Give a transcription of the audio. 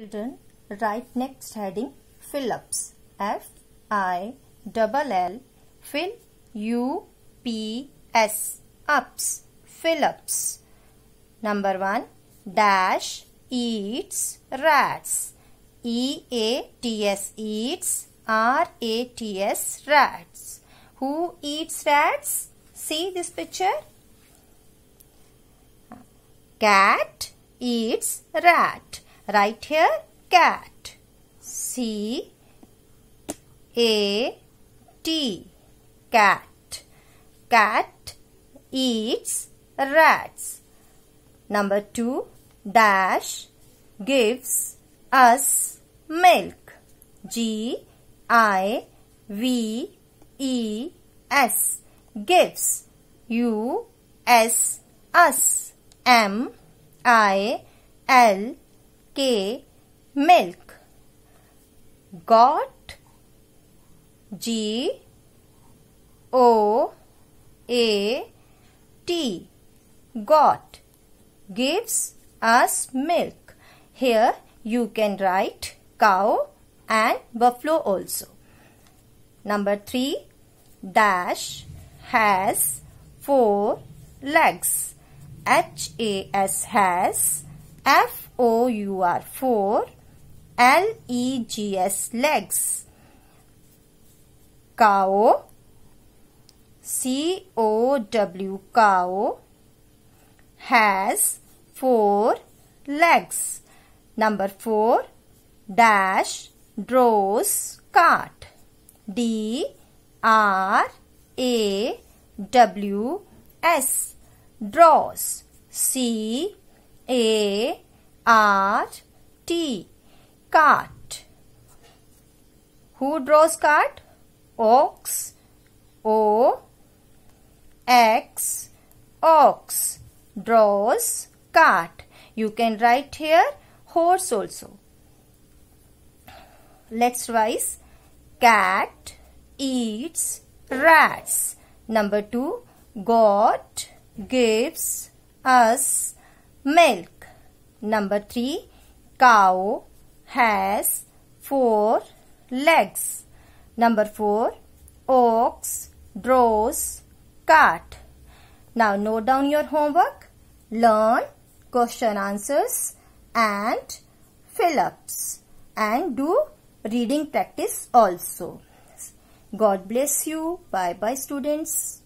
Children, write next heading Phillips. F I double L Phil U P S ups Phillips. Number one dash eats rats. E A T S eats R A T S rats. Who eats rats? See this picture. Cat eats rat. Write here cat. C A T cat. Cat eats rats. Number 2 dash gives us milk. G I V E S gives U S us M I L K milk got G O A T got gives us milk here you can write cow and buffalo also number 3 dash has four legs H A S has F O U R four L E G S legs cow C O W cow has four legs number 4 dash draws cart D R A W S draws C a R T cart. Who draws cart? Ox O X ox draws cart. You can write here horse also. Let's rise. Cat eats rats. Number two, God gives us milk. Number 3. Cow has 4 legs. Number 4. Ox draws cart. Now note down your homework. Learn question answers and fill-ups and do reading practice also. God bless you. Bye-bye students.